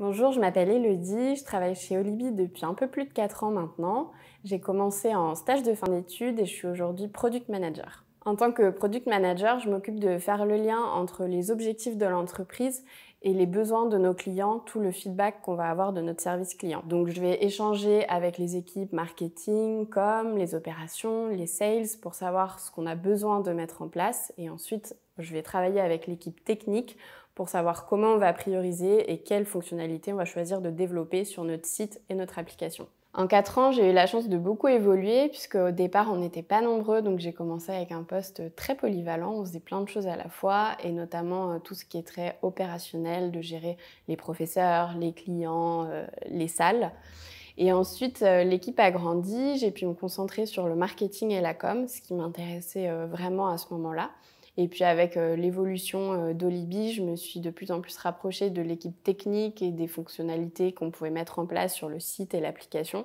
Bonjour, je m'appelle Elodie, je travaille chez Olibi depuis un peu plus de 4 ans maintenant. J'ai commencé en stage de fin d'études et je suis aujourd'hui product manager. En tant que product manager, je m'occupe de faire le lien entre les objectifs de l'entreprise et les besoins de nos clients, tout le feedback qu'on va avoir de notre service client. Donc je vais échanger avec les équipes marketing, com, les opérations, les sales pour savoir ce qu'on a besoin de mettre en place et ensuite je vais travailler avec l'équipe technique pour savoir comment on va prioriser et quelles fonctionnalités on va choisir de développer sur notre site et notre application. En quatre ans, j'ai eu la chance de beaucoup évoluer, puisque au départ, on n'était pas nombreux, donc j'ai commencé avec un poste très polyvalent, on faisait plein de choses à la fois, et notamment euh, tout ce qui est très opérationnel, de gérer les professeurs, les clients, euh, les salles. Et ensuite, euh, l'équipe a grandi, j'ai pu me concentrer sur le marketing et la com, ce qui m'intéressait vraiment à ce moment-là. Et puis avec euh, l'évolution euh, d'Olibi, je me suis de plus en plus rapprochée de l'équipe technique et des fonctionnalités qu'on pouvait mettre en place sur le site et l'application.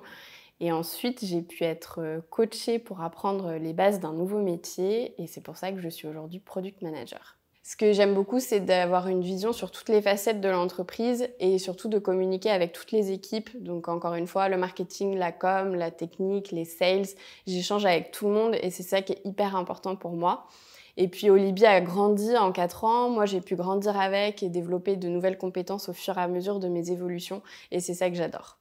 Et ensuite, j'ai pu être euh, coachée pour apprendre les bases d'un nouveau métier et c'est pour ça que je suis aujourd'hui product manager. Ce que j'aime beaucoup, c'est d'avoir une vision sur toutes les facettes de l'entreprise et surtout de communiquer avec toutes les équipes. Donc encore une fois, le marketing, la com, la technique, les sales, j'échange avec tout le monde et c'est ça qui est hyper important pour moi. Et puis Olivia a grandi en quatre ans, moi j'ai pu grandir avec et développer de nouvelles compétences au fur et à mesure de mes évolutions, et c'est ça que j'adore.